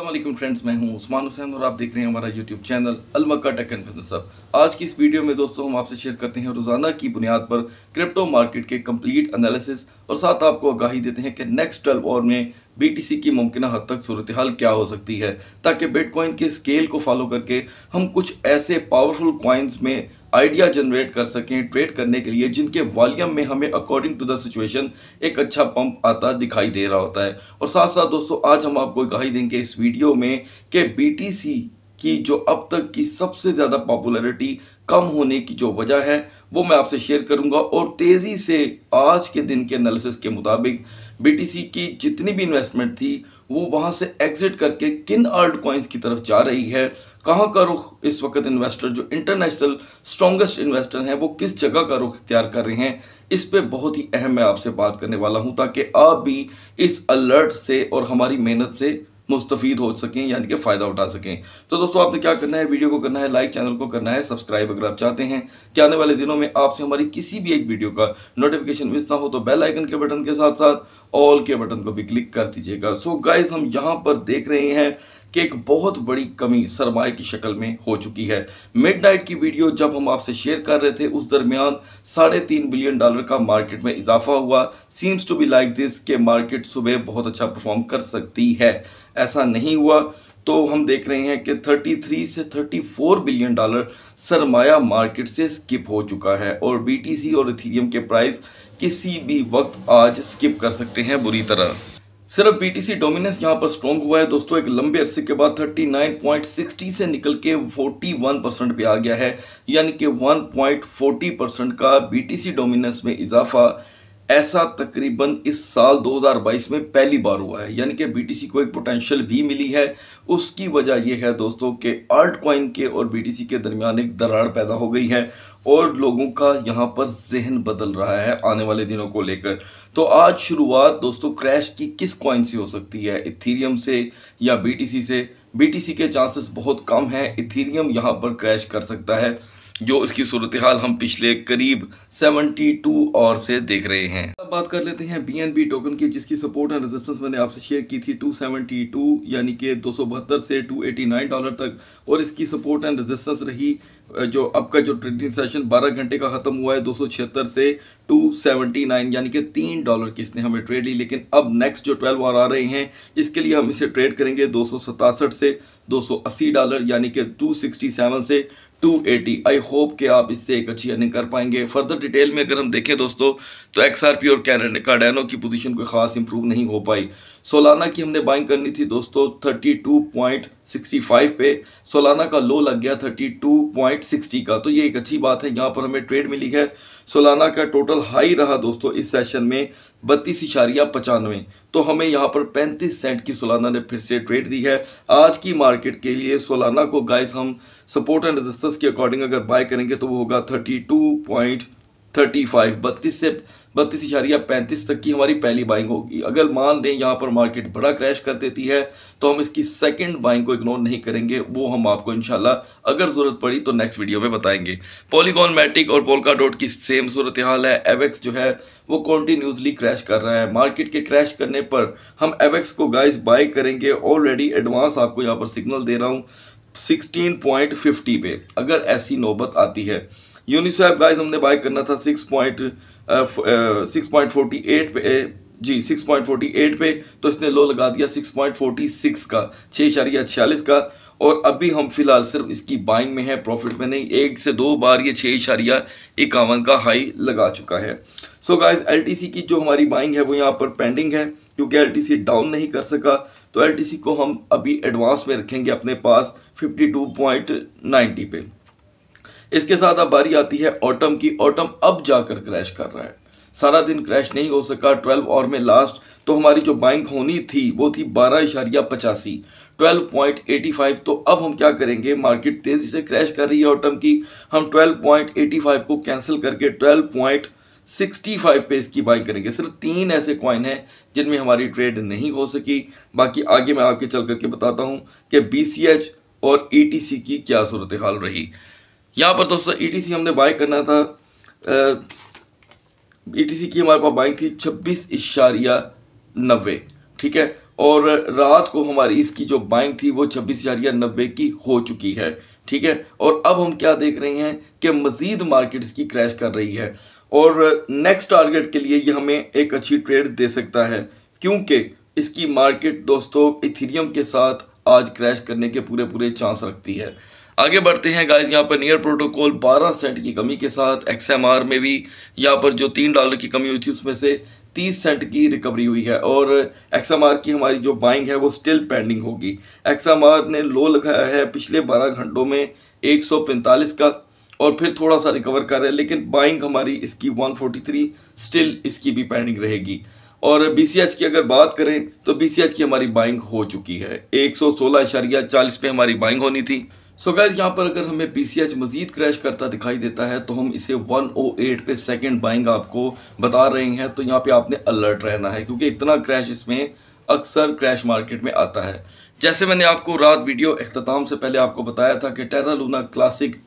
अल्लाम फ्रेंड्स मैं हूं उस्मान हुसैन और आप देख रहे हैं हमारा YouTube channel Almakka tech and business अब आज की इस वीडियो में दोस्तों हम आपसे शेयर करते हैं रोज़ाना की बुनियाद पर क्रिप्टो मार्केट के कंप्लीट एनालिसिस और साथ आपको आगाही देते हैं कि नेक्स्ट ट्वेल्व और में BTC की मुमकिन हद तक सूरत हाल क्या हो सकती है ताकि बिटकॉइन के स्केल को फॉलो करके हम कुछ ऐसे पावरफुल कॉइन्स में आइडिया जनरेट कर सकें ट्रेड करने के लिए जिनके वॉल्यूम में हमें अकॉर्डिंग टू द सिचुएशन एक अच्छा पंप आता दिखाई दे रहा होता है और साथ साथ दोस्तों आज हम आपको गाही देंगे इस वीडियो में कि बी की जो अब तक की सबसे ज़्यादा पॉपुलैरिटी कम होने की जो वजह है वो मैं आपसे शेयर करूंगा और तेज़ी से आज के दिन के एनालिसिस के मुताबिक बीटीसी की जितनी भी इन्वेस्टमेंट थी वो वहाँ से एग्जिट करके किन अर्ल्ड कॉइन्स की तरफ जा रही है कहाँ का रुख इस वक्त इन्वेस्टर जो इंटरनेशनल स्ट्रॉन्गेस्ट इन्वेस्टर हैं वो किस जगह का रुख इख्तियार कर रहे हैं इस पर बहुत ही अहम मैं आपसे बात करने वाला हूँ ताकि आप भी इस अलर्ट से और हमारी मेहनत से मुस्तफ़ हो सकें यानी कि फ़ायदा उठा सकें तो दोस्तों आपने क्या करना है वीडियो को करना है लाइक चैनल को करना है सब्सक्राइब अगर आप चाहते हैं कि आने वाले दिनों में आपसे हमारी किसी भी एक वीडियो का नोटिफिकेशन मिस ना हो तो बेल आइकन के बटन के साथ साथ ऑल के बटन को भी क्लिक कर दीजिएगा सो गाइज हम यहाँ पर देख रहे हैं कि एक बहुत बड़ी कमी सरमाए की शक्ल में हो चुकी है मिडनाइट की वीडियो जब हम आपसे शेयर कर रहे थे उस दरमियान साढ़े तीन बिलियन डॉलर का मार्केट में इजाफा हुआ seems to be like this के मार्केट सुबह बहुत अच्छा परफॉर्म कर सकती है ऐसा नहीं हुआ तो हम देख रहे हैं कि 33 से 34 बिलियन डॉलर सरमाया मार्केट से स्किप हो चुका है और बीटीसी और इथीरियम के प्राइस किसी भी वक्त आज स्किप कर सकते हैं बुरी तरह सिर्फ बीटीसी डोमिनेंस यहां पर स्ट्रॉन्ग हुआ है दोस्तों एक लंबे अरसे के बाद 39.60 से निकल के 41 परसेंट पे आ गया है यानी कि 1.40 परसेंट का बीटीसी डोमिनेंस में इजाफा ऐसा तकरीबन इस साल 2022 में पहली बार हुआ है यानी कि बीटीसी को एक पोटेंशियल भी मिली है उसकी वजह यह है दोस्तों कि आर्ट कॉइन के और सी के दरमियान एक दरार पैदा हो गई है और लोगों का यहाँ पर जहन बदल रहा है आने वाले दिनों को लेकर तो आज शुरुआत दोस्तों क्रैश की किस कॉइन से हो सकती है इथीरियम से या बीटीसी से बीटीसी के चांसेस बहुत कम हैं इथीरियम यहाँ पर क्रैश कर सकता है जो इसकी सूरत हाल हम पिछले करीब 72 और से देख रहे हैं अब बात कर लेते हैं बी टोकन की जिसकी सपोर्ट एंड रेजिस्टेंस मैंने आपसे शेयर की थी 272 यानी कि दो से 289 डॉलर तक और इसकी सपोर्ट एंड रेजिस्टेंस रही जो अब का जो ट्रेडिंग सेशन 12 घंटे का ख़त्म हुआ है दो से 279 यानी कि तीन डॉलर की इसने हमें ट्रेड ली लेकिन अब नेक्स्ट जो ट्वेल्व आर आ रहे हैं इसके लिए हम इसे ट्रेड करेंगे दो से अस्सी डॉलर यानी कि सेवन से 280 आई होप कि आप इससे एक अच्छी अर्निंग कर पाएंगे फर्दर डिटेल में अगर हम देखें दोस्तों तो एक्सआरपी और कार्डेनो की पोजीशन कोई खास इंप्रूव नहीं हो पाई सोलाना की हमने बाइंग करनी थी दोस्तों 32.65 पे सोलाना का लो लग गया 32.60 का तो ये एक अच्छी बात है यहाँ पर हमें ट्रेड मिली है सोलाना का टोटल हाई रहा दोस्तों इस सेशन में बत्तीस इशारिया पचानवे तो हमें यहाँ पर 35 सेंट की सोलाना ने फिर से ट्रेड दी है आज की मार्केट के लिए सोलाना को गाइस हम सपोर्ट एंड रजिस्टेंस के अकॉर्डिंग अगर बाय करेंगे तो वो होगा thirty two point thirty five बत्तीस से बत्तीस इशारिया पैंतीस तक की हमारी पहली बाइंग होगी अगर मान लें यहाँ पर मार्केट बड़ा क्रैश कर देती है तो हम इसकी सेकंड बाइंग को इग्नोर नहीं करेंगे वो हम आपको इंशाल्लाह अगर ज़रूरत पड़ी तो नेक्स्ट वीडियो में बताएंगे पॉलीगॉन मैटिक और पोलका डॉट की सेम सूरत हाल है एवेक्स जो है वो कॉन्टीन्यूसली क्रैश कर रहा है मार्केट के क्रैश करने पर हम एवेक्स को गाइस बाय करेंगे ऑलरेडी एडवांस आपको यहाँ पर सिग्नल दे रहा हूँ सिक्सटीन पॉइंट फिफ्टी पे अगर ऐसी नौबत आती है यूनिसेफ गाइस हमने बाय करना था six point six point forty eight पे जी 6.48 पे तो इसने लो लगा दिया 6.46 का छः इशारिया छियालीस का और अभी हम फिलहाल सिर्फ इसकी बाइंग में है प्रॉफिट में नहीं एक से दो बार ये छः इशारिया इक्यावन का हाई लगा चुका है सो गाइस एलटीसी की जो हमारी बाइंग है वो यहाँ पर पेंडिंग है क्योंकि एलटीसी डाउन नहीं कर सका तो एलटीसी को हम अभी एडवांस में रखेंगे अपने पास 52.90 पे इसके साथ अब बारी आती है ऑटम की ऑटम अब जाकर क्रैश कर रहा है सारा दिन क्रैश नहीं हो सका ट्वेल्व और में लास्ट तो हमारी जो बाइंग होनी थी वो थी बारह इशारिया पचासी ट्वेल्व पॉइंट एटी फाइव तो अब हम क्या करेंगे मार्केट तेज़ी से क्रैश कर रही है ऑटम की हम ट्वेल्व पॉइंट एटी फाइव को कैंसिल करके ट्वेल्व पॉइंट सिक्सटी फाइव पे इसकी बाइंग करेंगे सिर्फ तीन ऐसे कॉइन हैं जिनमें हमारी ट्रेड नहीं हो सकी बाकी आगे मैं आपके चल करके बताता हूँ कि बी सी एच और ई e की क्या सूरत हाल रही यहाँ पर दोस्तों ई e हमने बाय करना था ई e की हमारे पास बाइंग थी छब्बीस इशारिया नब्बे ठीक है और रात को हमारी इसकी जो बाइंग थी वो छब्बीस इशारिया नब्बे की हो चुकी है ठीक है और अब हम क्या देख रहे हैं कि मज़ीद मार्केट इसकी क्रैश कर रही है और नेक्स्ट टारगेट के लिए ये हमें एक अच्छी ट्रेड दे सकता है क्योंकि इसकी मार्केट दोस्तों इथीरियम के साथ आज क्रैश करने के पूरे पूरे चांस रखती है आगे बढ़ते हैं गाइस यहाँ पर नियर प्रोटोकॉल 12 सेंट की कमी के साथ एक्सएमआर में भी यहाँ पर जो तीन डॉलर की कमी हुई थी उसमें से 30 सेंट की रिकवरी हुई है और एक्सएमआर की हमारी जो बाइंग है वो स्टिल पेंडिंग होगी एक्सएमआर ने लो लगाया है पिछले 12 घंटों में 145 का और फिर थोड़ा सा रिकवर कर रहा है लेकिन बाइंग हमारी इसकी वन स्टिल इसकी भी पेंडिंग रहेगी और बी की अगर बात करें तो बी की हमारी बाइंग हो चुकी है एक सौ सोलह पे हमारी बाइंग होनी थी सो so यहाँ पर अगर हमें पी सी एच मजीद क्रैश करता दिखाई देता है तो हम इसे 108 पे सेकंड बाइंग आपको बता रहे हैं तो यहाँ पे आपने अलर्ट रहना है क्योंकि इतना क्रैश इसमें अक्सर क्रैश मार्केट में आता है जैसे मैंने आपको रात वीडियो अख्ताम से पहले आपको बताया था कि Terra Luna classic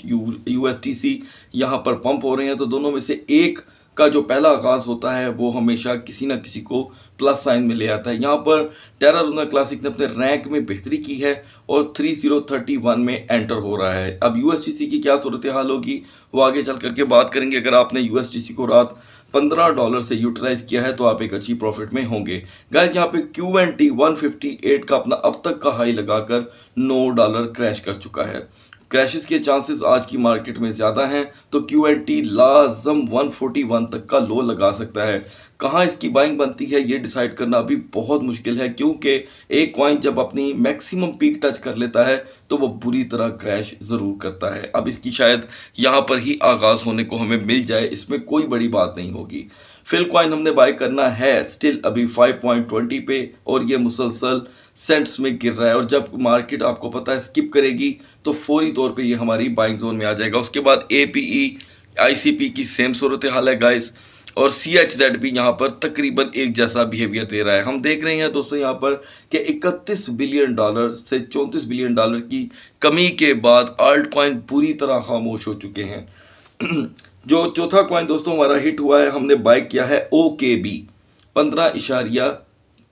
U C यहाँ पर पंप हो रहे हैं तो दोनों में से एक का जो पहला आगाज़ होता है वो हमेशा किसी ना किसी को प्लस साइन में ले आता है यहाँ पर टेरा लूना क्लासिक ने अपने रैंक में बेहतरी की है और थ्री जीरो थर्टी वन में एंटर हो रहा है अब यू की क्या सूरत हाल होगी वो आगे चल करके बात करेंगे अगर आपने यू को रात पंद्रह डॉलर से यूटिलाइज किया है तो आप एक अच्छी प्रॉफिट में होंगे गाइज यहाँ पे Q N T one fifty eight का अपना अब तक का हाई लगाकर नौ डॉलर क्रैश कर चुका है क्रैशेस के चांसेस आज की मार्केट में ज़्यादा हैं तो क्यू एंड टी लाजम वन तक का लो लगा सकता है कहाँ इसकी बाइंग बनती है ये डिसाइड करना अभी बहुत मुश्किल है क्योंकि एक कॉइन जब अपनी मैक्सिमम पीक टच कर लेता है तो वो बुरी तरह क्रैश ज़रूर करता है अब इसकी शायद यहाँ पर ही आगाज़ होने को हमें मिल जाए इसमें कोई बड़ी बात नहीं होगी फिल कॉइन हमने बाय करना है स्टिल अभी 5.20 पे और ये मुसलसल सेंट्स में गिर रहा है और जब मार्केट आपको पता है स्किप करेगी तो फौरी तौर पे ये हमारी बाइंग जोन में आ जाएगा उसके बाद A P E I C P की सेम सूरत हाल है गाइस और सी एच जेड भी यहाँ पर तकरीबन एक जैसा बिहेवियर दे रहा है हम देख रहे हैं दोस्तों यहाँ पर कि 31 बिलियन डॉलर से 34 बिलियन डॉलर की कमी के बाद आल्ट कॉइन पूरी तरह खामोश हो चुके हैं जो चौथा कॉइन दोस्तों हमारा हिट हुआ है हमने बाय किया है ओ के बी पंद्रह इशारिया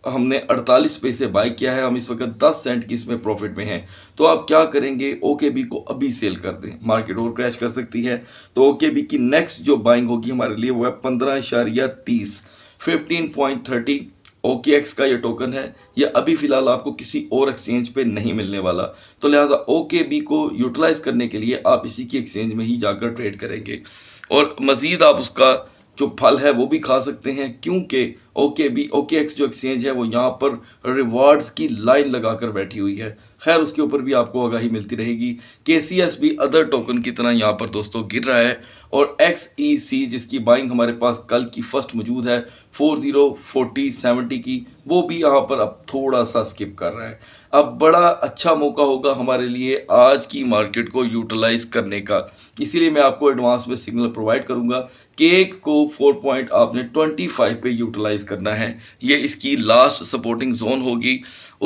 हमने 48 पैसे बाय किया है हम इस वक्त 10 सेंट की इसमें प्रॉफिट में हैं तो आप क्या करेंगे ओके बी को अभी सेल कर दें मार्केट और क्रैश कर सकती है तो ओके बी की नेक्स्ट जो बाइंग होगी हमारे लिए वो है पंद्रह इशारिया तीस fifteen point thirty OK X का ये टोकन है ये अभी फ़िलहाल आपको किसी और एक्सचेंज पे नहीं मिलने वाला तो लिहाजा ओके बी को यूटिलाइज़ करने के लिए आप इसी की एक्सचेंज में ही जाकर ट्रेड करेंगे और मज़ीद आप उसका जो फल है वो भी खा सकते हैं क्योंकि ओके बी ओके एक्स जो एक्सचेंज है वो यहाँ पर रिवार्ड्स की लाइन लगाकर बैठी हुई है खैर उसके ऊपर भी आपको आगाही मिलती रहेगी के सी एस भी अदर टोकन की तरह यहाँ पर दोस्तों गिर रहा है और एक्स ई सी जिसकी बाइंग हमारे पास कल की फर्स्ट मौजूद है फोर जीरो फोर्टी सेवेंटी की वो भी यहाँ पर अब थोड़ा सा स्किप कर रहा है अब बड़ा अच्छा मौका होगा हमारे लिए आज की मार्केट को यूटिलाइज करने का इसीलिए मैं आपको एडवांस में सिग्नल प्रोवाइड करूँगा केक को फोर पॉइंट आपने ट्वेंटी फाइव पे यूटिलाइज एनालाइज करना है ये इसकी लास्ट सपोर्टिंग जोन होगी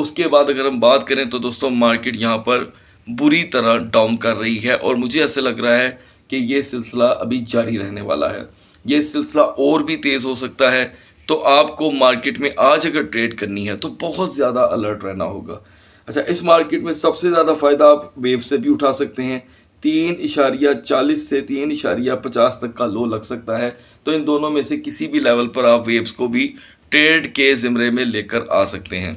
उसके बाद अगर हम बात करें तो दोस्तों मार्केट यहाँ पर बुरी तरह डाउन कर रही है और मुझे ऐसा लग रहा है कि ये सिलसिला अभी जारी रहने वाला है ये सिलसिला और भी तेज़ हो सकता है तो आपको मार्केट में आज अगर ट्रेड करनी है तो बहुत ज़्यादा अलर्ट रहना होगा अच्छा इस मार्केट में सबसे ज़्यादा फ़ायदा आप वेव से भी उठा सकते हैं तीन इशारिया चालीस से तीन इशारिया पचास तक का लो लग सकता है तो इन दोनों में से किसी भी लेवल पर आप वेव्स को भी ट्रेड के ज़िमरे में लेकर आ सकते हैं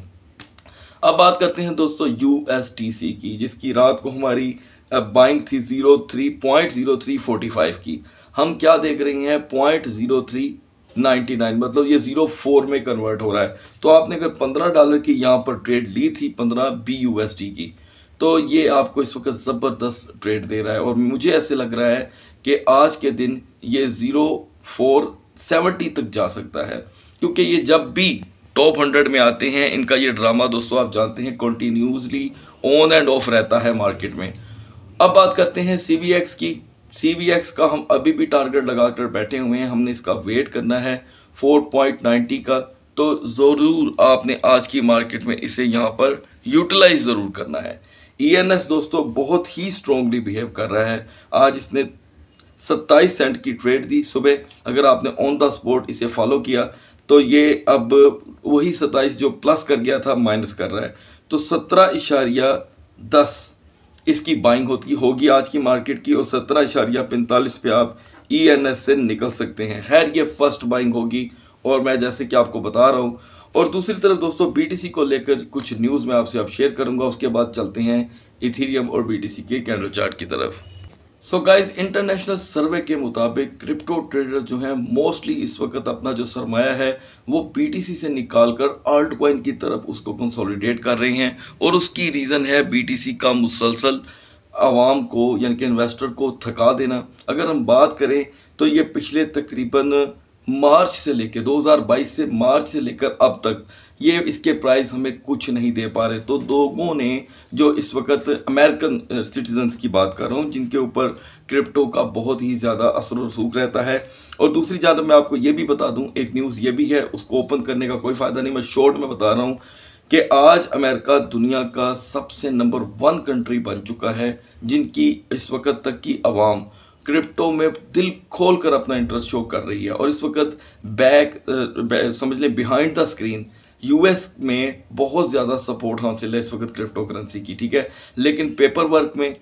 अब बात करते हैं दोस्तों यू की जिसकी रात को हमारी बाइंग थी zero three point zero three forty five की हम क्या देख रहे हैं point zero three ninety nine मतलब ये ज़ीरो फोर में कन्वर्ट हो रहा है तो आपने अगर पंद्रह डॉलर की यहाँ पर ट्रेड ली थी पंद्रह बी की तो ये आपको इस वक्त ज़बरदस्त ट्रेड दे रहा है और मुझे ऐसे लग रहा है कि आज के दिन ये ज़ीरो फोर सेवेंटी तक जा सकता है क्योंकि ये जब भी टॉप हंड्रेड में आते हैं इनका ये ड्रामा दोस्तों आप जानते हैं कंटिन्यूसली ऑन एंड ऑफ रहता है मार्केट में अब बात करते हैं सी की सी का हम अभी भी टारगेट लगा कर बैठे हुए हैं हमने इसका वेट करना है 4.90 का तो ज़रूर आपने आज की मार्केट में इसे यहाँ पर यूटिलाइज ज़रूर करना है ईएनएस e दोस्तों बहुत ही स्ट्रॉन्गली बिहेव कर रहा है आज इसने 27 सेंट की ट्रेड दी सुबह अगर आपने ऑन द स्पॉट इसे फॉलो किया तो ये अब वही 27 जो प्लस कर गया था माइनस कर रहा है तो सत्रह इशारिया दस इसकी बाइंग होती होगी आज की मार्केट की और सत्रह इशारिया पैंतालीस पे आप ई e से निकल सकते हैं खैर ये फर्स्ट बाइंग होगी और मैं जैसे कि आपको बता रहा हूँ और दूसरी तरफ दोस्तों बीटीसी को लेकर कुछ न्यूज़ मैं आपसे अब शेयर करूंगा उसके बाद चलते हैं इथीरियम और बीटीसी के कैंडल चार्ट की तरफ सो गाइस इंटरनेशनल सर्वे के मुताबिक क्रिप्टो ट्रेडर जो हैं मोस्टली इस वक्त अपना जो सरमाया है वो सी से निकाल कर आल्ट कोइन की तरफ उसको कंसोलिडेट कर रहे हैं और उसकी रीज़न है सी का मुसलसल आवाम को यानी कि इन्वेस्टर को थका देना अगर हम बात करें तो ये पिछले तकरीबन मार्च से लेकर 2022 से मार्च से लेकर अब तक ये इसके प्राइस हमें कुछ नहीं दे पा रहे तो लोगों ने जो इस वक्त अमेरिकन सिटीजन्स की बात कर रहा हूँ जिनके ऊपर क्रिप्टो का बहुत ही ज़्यादा असर रसूख रहता है और दूसरी जानब मैं आपको ये भी बता दूँ एक न्यूज़ ये भी है उसको ओपन करने का कोई फ़ायदा नहीं मैं शॉर्ट में बता रहा हूँ कि आज अमेरिका दुनिया का सबसे नंबर वन कंट्री बन चुका है जिनकी इस वक्त तक की आवाम क्रिप्टो में दिल खोल कर अपना इंटरेस्ट शो कर रही है और इस वक्त बैक, uh, समझ लें बिहाइंड द स्क्रीन यूएस में बहुत ज़्यादा सपोर्ट हासिल है इस वक्त क्रिप्टो करेंसी की ठीक है लेकिन पेपर वर्क में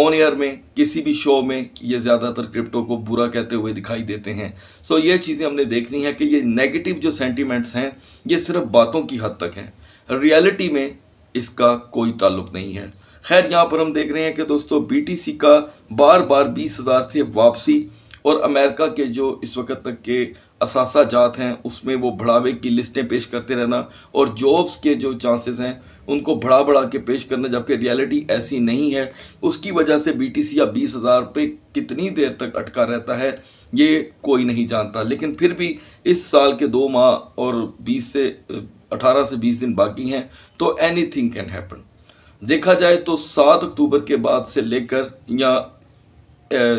ऑन एयर में किसी भी शो में ये ज़्यादातर क्रिप्टो को बुरा कहते हुए दिखाई देते हैं सो ये चीज़ें हमने देखनी है कि ये नेगेटिव जो सेंटीमेंट्स हैं ये सिर्फ बातों की हद तक हैं रियलिटी में इसका कोई ताल्लुक नहीं है खैर यहाँ पर हम देख रहे हैं कि दोस्तों बी का बार बार बीस हज़ार से वापसी और अमेरिका के जो इस वक्त तक के असासा जात हैं उसमें वो बढ़ावे की लिस्टें पेश करते रहना और जॉब्स के जो चांसेस हैं उनको बढ़ा बढ़ा के पेश करना जबकि रियलिटी ऐसी नहीं है उसकी वजह से बीटीसी या बीस हज़ार पे कितनी देर तक अटका रहता है ये कोई नहीं जानता लेकिन फिर भी इस साल के दो माह और बीस से अठारह से बीस दिन बाकी हैं तो एनी थिंग कैन हैपन देखा जाए तो सात अक्टूबर के बाद से लेकर या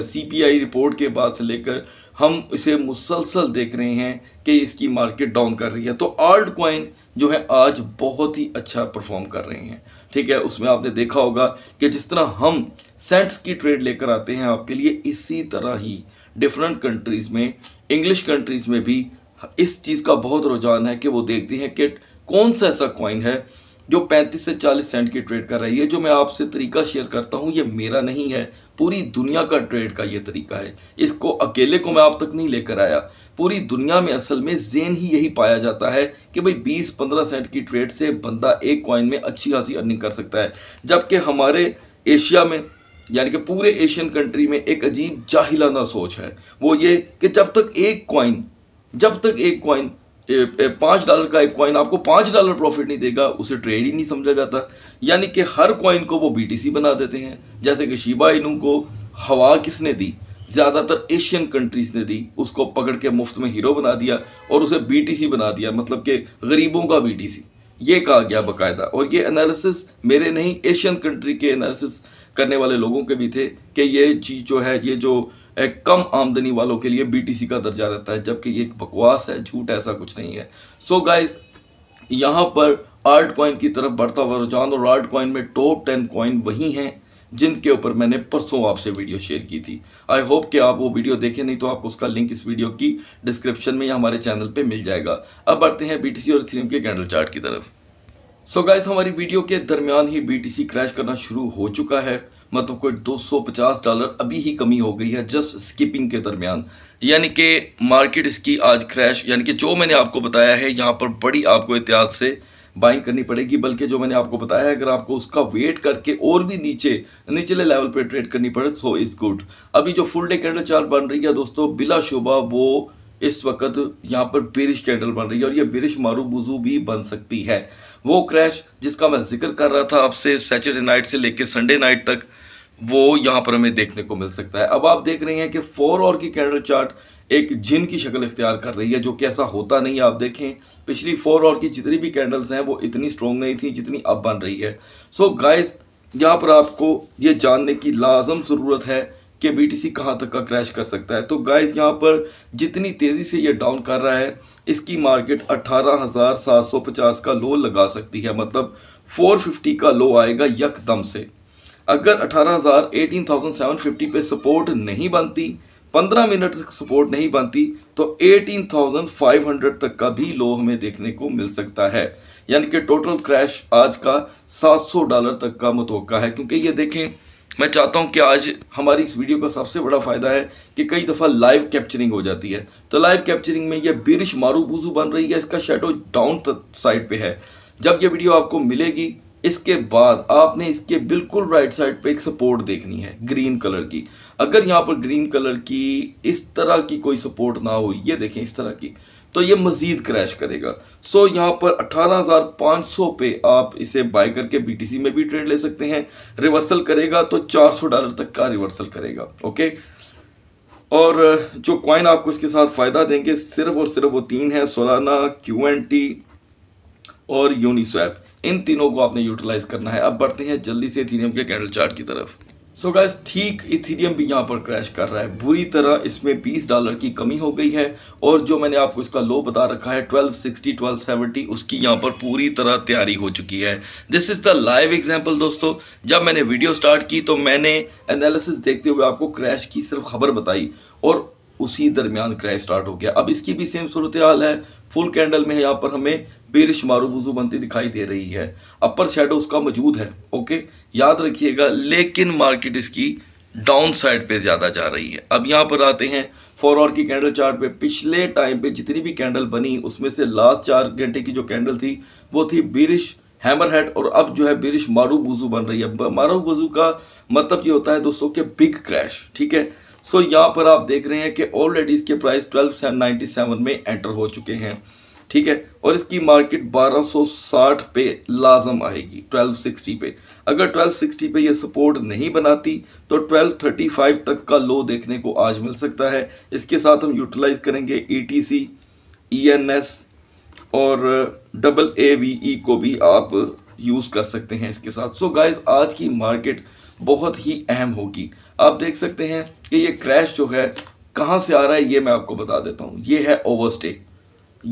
सीपीआई रिपोर्ट के बाद से लेकर हम इसे मुसलसल देख रहे हैं कि इसकी मार्केट डाउन कर रही है तो आल्ट कॉइन जो है आज बहुत ही अच्छा परफॉर्म कर रहे हैं ठीक है उसमें आपने देखा होगा कि जिस तरह हम सेंट्स की ट्रेड लेकर आते हैं आपके लिए इसी तरह ही डिफरेंट कंट्रीज़ में इंग्लिश कंट्रीज़ में भी इस चीज़ का बहुत रुझान है कि वो देखते हैं कि कौन सा ऐसा कॉइन है जो 35 से 40 सेंट की ट्रेड कर रही है जो मैं आपसे तरीका शेयर करता हूँ ये मेरा नहीं है पूरी दुनिया का ट्रेड का ये तरीका है इसको अकेले को मैं आप तक नहीं लेकर आया पूरी दुनिया में असल में जेन ही यही पाया जाता है कि भाई 20-15 सेंट की ट्रेड से बंदा एक कॉइन में अच्छी खासी अर्निंग कर सकता है जबकि हमारे एशिया में यानी कि पूरे एशियन कंट्री में एक अजीब जाहिलाना सोच है वो ये कि जब तक एक कॉइन जब तक एक कॉइन पाँच डॉलर का एक कॉइन आपको पाँच डॉलर प्रॉफिट नहीं देगा उसे ट्रेड ही नहीं समझा जाता यानी कि हर कॉइन को वो बीटीसी बना देते हैं जैसे कि शिबा इनू को हवा किसने दी ज़्यादातर एशियन कंट्रीज़ ने दी उसको पकड़ के मुफ्त में हीरो बना दिया और उसे बीटीसी बना दिया मतलब कि गरीबों का बीटीसी ये कहा गया बकायदा और ये एनालिसिस मेरे नहीं एशियन कंट्री के एनालिसिस करने वाले लोगों के भी थे कि ये चीज़ जो है ये जो कम आमदनी वालों के लिए बीटीसी का दर्जा रहता है जबकि एक बकवास है झूठ ऐसा कुछ नहीं है सो so गाइज यहां पर आर्ट कॉइन की तरफ बढ़ता हुआ रुझान और आर्ट कॉइन में टॉप टेन कॉइन वही हैं जिनके ऊपर मैंने परसों आपसे वीडियो शेयर की थी आई होप कि आप वो वीडियो देखें नहीं तो आपको उसका लिंक इस वीडियो की डिस्क्रिप्शन में या हमारे चैनल पे मिल जाएगा अब बढ़ते हैं बीटीसी और थीम के कैंडल चार्ट की तरफ सो so गाइस हमारी वीडियो के दरमियान ही बीटीसी क्रैश करना शुरू हो चुका है मतलब कोई 250 डॉलर अभी ही कमी हो गई है जस्ट स्किपिंग के दरमियान यानी कि मार्केट इसकी आज क्रैश यानी कि जो मैंने आपको बताया है यहाँ पर बड़ी आपको एहतियात से बाइंग करनी पड़ेगी बल्कि जो मैंने आपको बताया है अगर आपको उसका वेट करके और भी नीचे निचले लेवल पर ट्रेड करनी पड़े सो इज़ गुड अभी जो फुल डे कैंडल चार्ट बन रही है दोस्तों बिला शुबा वो इस वक्त यहाँ पर बिरिश कैंडल बन रही है और ये बिरिश मारू बुजू भी बन सकती है वो क्रैश जिसका मैं जिक्र कर रहा था आपसे सैटरडे नाइट से लेकर संडे नाइट तक वो यहाँ पर हमें देखने को मिल सकता है अब आप देख रहे हैं कि फोर और की कैंडल चार्ट एक जिन की शक्ल इख्तियार कर रही है जो कि ऐसा होता नहीं है आप देखें पिछली फोर और की जितनी भी कैंडल्स हैं वो इतनी स्ट्रॉन्ग नहीं थी जितनी अब बन रही है सो गाइज गाइस यहाँ पर आपको ये जानने की लाजम ज़रूरत है कि बी टी सी कहाँ तक का क्रैश कर सकता है तो गाइज़ यहाँ पर जितनी तेज़ी से ये डाउन कर रहा है इसकी मार्केट अट्ठारह हज़ार सात सौ पचास का लो लगा सकती है मतलब फोर फिफ्टी का लो आएगा यकदम से अगर अठारह हज़ार एटीन थाउजेंड सेवन फिफ्टी पे सपोर्ट नहीं बनती पंद्रह मिनट तक सपोर्ट नहीं बनती तो एटीन थाउजेंड फाइव हंड्रेड तक का भी लो हमें देखने को मिल सकता है यानी कि टोटल क्रैश आज का सात सौ डॉलर तक का मतवक़ा है क्योंकि ये देखें मैं चाहता हूं कि आज हमारी इस वीडियो का सबसे बड़ा फ़ायदा है कि कई दफ़ा लाइव कैप्चरिंग हो जाती है तो लाइव कैप्चरिंग में यह बिरिश मारू बूजू बन रही है इसका शेडो डाउन साइड पे है जब यह वीडियो आपको मिलेगी इसके बाद आपने इसके बिल्कुल राइट साइड पे एक सपोर्ट देखनी है ग्रीन कलर की अगर यहाँ पर ग्रीन कलर की इस तरह की कोई सपोर्ट ना हो ये देखें इस तरह की तो ये मज़ीद क्रैश करेगा सो यहाँ पर 18,500 पे आप इसे बाय करके बी में भी ट्रेड ले सकते हैं रिवर्सल करेगा तो 400 डॉलर तक का रिवर्सल करेगा ओके और जो कॉइन आपको इसके साथ फ़ायदा देंगे सिर्फ और सिर्फ वो तीन है सोलाना क्यू और यूनिस्वैप इन तीनों को आपने यूटिलाइज करना है अब बढ़ते हैं जल्दी से इथीरियम के कैंडल चार्ट की तरफ सो so गाइस ठीक इथीरियम भी यहाँ पर क्रैश कर रहा है बुरी तरह इसमें 20 डॉलर की कमी हो गई है और जो मैंने आपको इसका लो बता रखा है 1260 1270 उसकी यहाँ पर पूरी तरह तैयारी हो चुकी है this is the live example दोस्तों जब मैंने वीडियो स्टार्ट की तो मैंने एनालिसिस देखते हुए आपको क्रैश की सिर्फ खबर बताई और उसी दरमियान क्रैश स्टार्ट हो गया अब इसकी भी सेम सूरत हाल है फुल कैंडल में यहाँ पर हमें मारू वजू बनती दिखाई दे रही है अपर शेडो उसका मौजूद है ओके याद रखिएगा लेकिन मार्केट इसकी डाउन साइड पर ज़्यादा जा रही है अब यहाँ पर आते हैं फोर आवर की कैंडल चार्ट पे पिछले टाइम पे जितनी भी कैंडल बनी उसमें से लास्ट चार घंटे की जो कैंडल थी वो थी बिरिश हैमर हेड और अब जो है बिरिश मारू बुजू बन रही है मारू बुजू का मतलब ये होता है दोस्तों के बिग क्रैश ठीक है सो so, यहाँ पर आप देख रहे हैं कि ऑलरेडी इसके प्राइस ट्वेल्व नाइन्टी सेवन में एंटर हो चुके हैं ठीक है और इसकी मार्केट 1260 पे लाजम आएगी 1260 पे अगर 1260 पे ये सपोर्ट नहीं बनाती तो 1235 तक का लो देखने को आज मिल सकता है इसके साथ हम यूटिलाइज करेंगे E T C E N S और डबल ए वी ई को भी आप यूज़ कर सकते हैं इसके साथ सो so गाइज आज की मार्केट बहुत ही अहम होगी आप देख सकते हैं कि ये क्रैश जो है कहाँ से आ रहा है ये मैं आपको बता देता हूँ ये है ओवरस्टे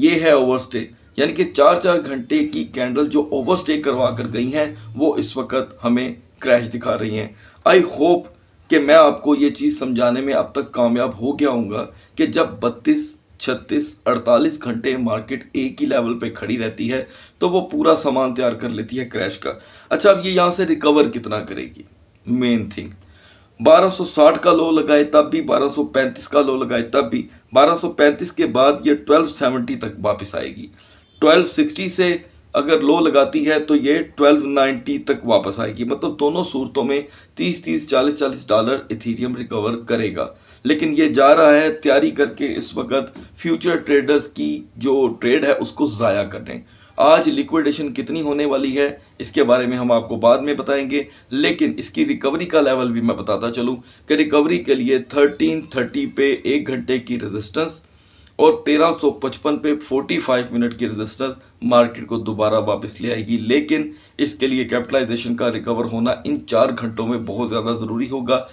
ये है ओवरस्टे यानी कि चार चार घंटे की कैंडल जो ओवरस्टे करवा कर गई हैं वो इस वक्त हमें क्रैश दिखा रही हैं आई होप कि मैं आपको ये चीज़ समझाने में अब तक कामयाब हो गया हूँ कि जब बत्तीस छत्तीस अड़तालीस घंटे मार्केट एक ही लेवल पे खड़ी रहती है तो वो पूरा सामान तैयार कर लेती है क्रैश का अच्छा अब ये यहाँ से रिकवर कितना करेगी मेन थिंग 1260 का लो लगाए तब भी 1235 का लो लगाए तब भी 1235 के बाद ये 1270 तक वापस आएगी 1260 से अगर लो लगाती है तो ये 1290 तक वापस आएगी मतलब दोनों सूरतों में 30 30 40 40 डॉलर इथीरियम रिकवर करेगा लेकिन ये जा रहा है तैयारी करके इस वक्त फ्यूचर ट्रेडर्स की जो ट्रेड है उसको ज़ाया करें आज लिक्विडेशन कितनी होने वाली है इसके बारे में हम आपको बाद में बताएंगे लेकिन इसकी रिकवरी का लेवल भी मैं बताता चलूँ कि रिकवरी के लिए थर्टीन थर्टी पे एक घंटे की रेजिस्टेंस और 1355 पे 45 मिनट की रेजिस्टेंस मार्केट को दोबारा वापस ले आएगी लेकिन इसके लिए कैपिटलाइजेशन का रिकवर होना इन चार घंटों में बहुत ज़्यादा ज़रूरी होगा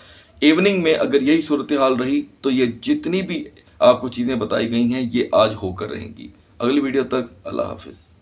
इवनिंग में अगर यही सूरत हाल रही तो ये जितनी भी आपको चीज़ें बताई गई हैं ये आज होकर रहेंगी अगली वीडियो तक अल्लाह हाफिज़